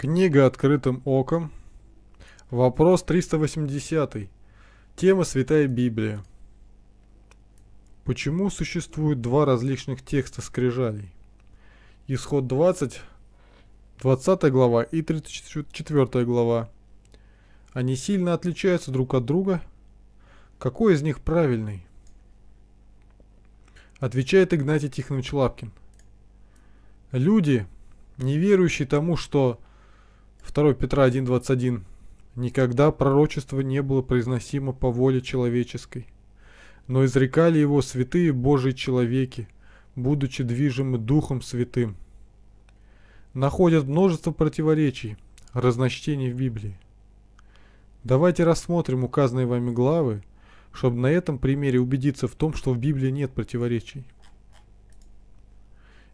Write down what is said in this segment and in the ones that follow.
Книга «Открытым оком». Вопрос 380. Тема «Святая Библия». Почему существует два различных текста скрижалей? Исход 20, 20 глава и 34 глава. Они сильно отличаются друг от друга. Какой из них правильный? Отвечает Игнатий Тихонович Лапкин. Люди, не верующие тому, что 2 Петра 1.21. Никогда пророчество не было произносимо по воле человеческой, но изрекали его святые Божьи человеки, будучи движимы Духом Святым. Находят множество противоречий, разночтений в Библии. Давайте рассмотрим указанные вами главы, чтобы на этом примере убедиться в том, что в Библии нет противоречий.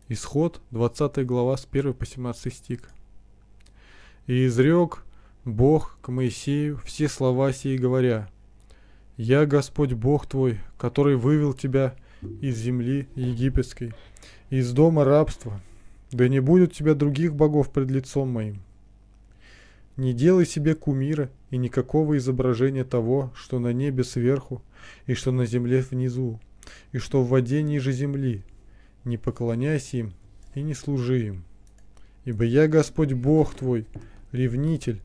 Исход, 20 глава, с 1 по 17 стих. И изрек Бог к Моисею все слова сии говоря, «Я Господь Бог твой, который вывел тебя из земли египетской, из дома рабства, да не будет у тебя других богов пред лицом моим. Не делай себе кумира и никакого изображения того, что на небе сверху, и что на земле внизу, и что в воде ниже земли. Не поклоняйся им и не служи им. Ибо я Господь Бог твой, ревнитель,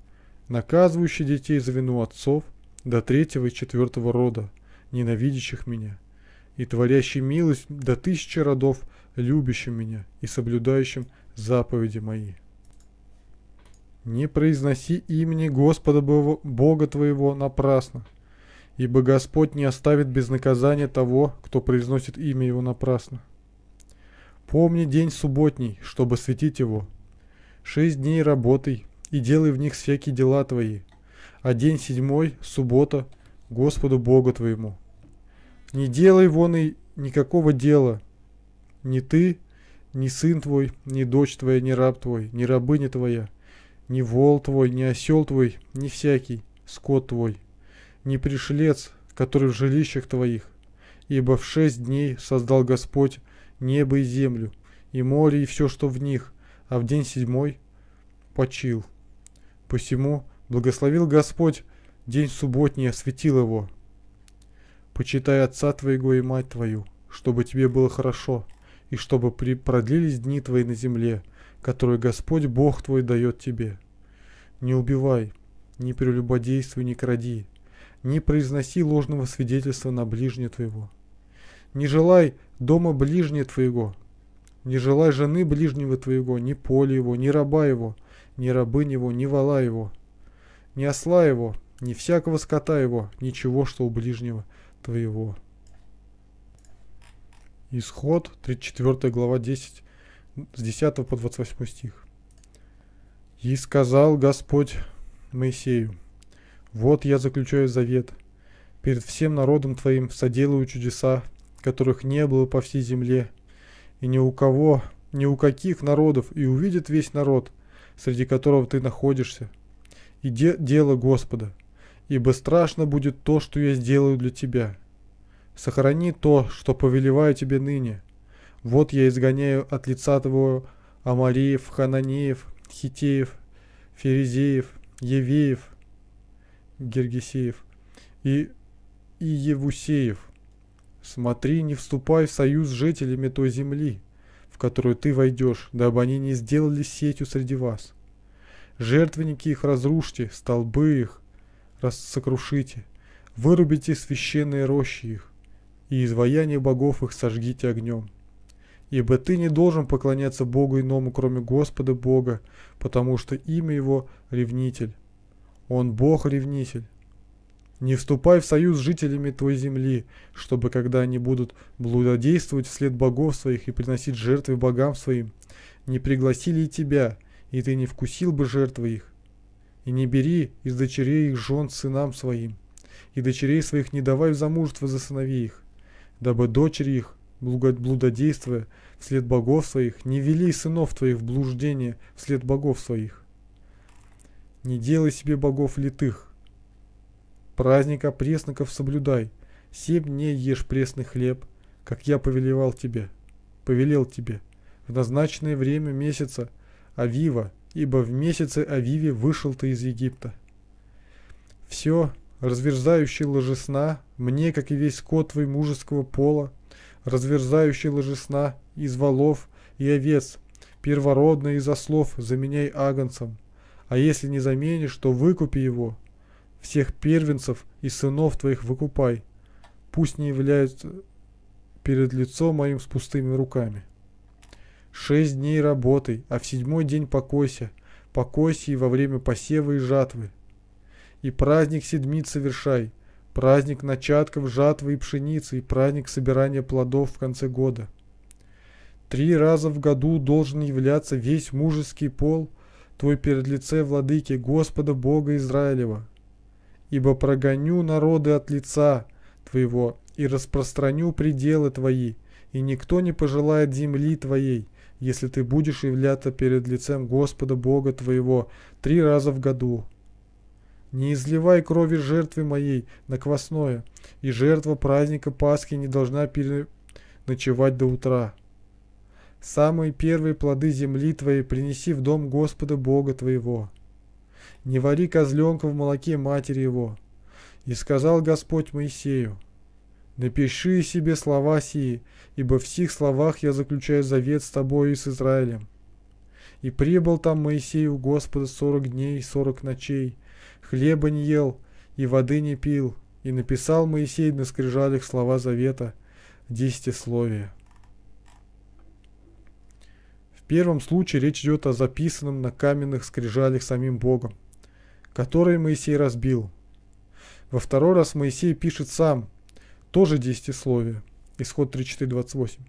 наказывающий детей за вину отцов до третьего и четвертого рода, ненавидящих меня, и творящий милость до тысячи родов, любящим меня и соблюдающим заповеди мои. Не произноси имени Господа Бога твоего напрасно, ибо Господь не оставит без наказания того, кто произносит имя его напрасно. Помни день субботний, чтобы светить его. Шесть дней работай, и делай в них всякие дела твои. А день седьмой, суббота, Господу Богу твоему. Не делай вон и никакого дела, ни ты, ни сын твой, ни дочь твоя, ни раб твой, ни рабыня твоя, ни вол твой, ни осел твой, ни всякий, скот твой, ни пришелец, который в жилищах твоих. Ибо в шесть дней создал Господь небо и землю, и море, и все, что в них, а в день седьмой почил. Посему благословил Господь день субботний, осветил его. Почитай отца твоего и мать твою, чтобы тебе было хорошо, и чтобы продлились дни твои на земле, которую Господь Бог твой дает тебе. Не убивай, не прелюбодействуй, не кради, не произноси ложного свидетельства на ближнего твоего. Не желай дома ближнего твоего, не желай жены ближнего твоего, ни поля его, ни раба его, ни рабы его, ни вала его, ни осла его, ни всякого скота его, ничего, что у ближнего твоего». Исход, 34 глава 10, с 10 по 28 стих. «И сказал Господь Моисею, вот я заключаю завет, перед всем народом твоим соделаю чудеса, которых не было по всей земле, и ни у кого, ни у каких народов, и увидит весь народ, среди которого ты находишься, и де дело Господа, ибо страшно будет то, что я сделаю для тебя. Сохрани то, что повелеваю тебе ныне. Вот я изгоняю от лица твоего Амариев, Хананеев, Хитеев, Ферезеев, Евеев, Гергесеев и, и Евусеев. Смотри, не вступай в союз с жителями той земли, которую ты войдешь, дабы они не сделали сетью среди вас. Жертвенники их разрушьте, столбы их рассокрушите, вырубите священные рощи их, и изваяние богов их сожгите огнем. Ибо ты не должен поклоняться Богу иному, кроме Господа Бога, потому что имя Его – Ревнитель. Он Бог-ревнитель, не вступай в союз с жителями твоей земли, чтобы когда они будут блудодействовать вслед богов своих и приносить жертвы богам своим, не пригласили и тебя, и ты не вкусил бы жертвы их. И не бери из дочерей их жен сынам своим, и дочерей своих не давай в замужество за сыновей их, дабы дочери их, блудодействуя вслед богов своих, не вели сынов твоих в блуждение вслед богов своих. Не делай себе богов литых, праздника пресноков соблюдай. Семь дней ешь пресный хлеб, как я повелевал тебе, повелел тебе, в назначенное время месяца Авива, ибо в месяце Авиве вышел ты из Египта. Все, разверзающий ложесна, мне, как и весь скот твой мужеского пола, разверзающий ложесна из волов и овец, первородный из ослов заменяй агонцем, а если не заменишь, то выкупи его, всех первенцев и сынов твоих выкупай. Пусть не являются перед лицом моим с пустыми руками. Шесть дней работай, а в седьмой день покойся, покойся и во время посева и жатвы. И праздник седмиц совершай, праздник начатков жатвы и пшеницы, и праздник собирания плодов в конце года. Три раза в году должен являться весь мужеский пол твой перед лице владыки Господа Бога Израилева, ибо прогоню народы от лица твоего и распространю пределы твои, и никто не пожелает земли твоей, если ты будешь являться перед лицем Господа Бога твоего три раза в году. Не изливай крови жертвы моей на квасное, и жертва праздника Пасхи не должна переночевать до утра. Самые первые плоды земли твоей принеси в дом Господа Бога твоего не вари козленка в молоке матери его. И сказал Господь Моисею, напиши себе слова сии, ибо в сих словах я заключаю завет с тобою и с Израилем. И прибыл там Моисей у Господа сорок дней и сорок ночей, хлеба не ел и воды не пил, и написал Моисей на скрижалях слова завета, десятисловия первом случае речь идет о записанном на каменных скрижалях самим Богом, который Моисей разбил. Во второй раз Моисей пишет сам, тоже десятисловие, исход 34.28.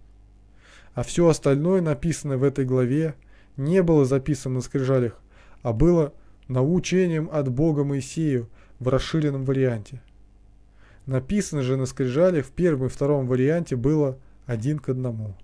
А все остальное, написанное в этой главе, не было записано на скрижалях, а было научением от Бога Моисею в расширенном варианте. Написано же на скрижалях в первом и втором варианте было один к одному.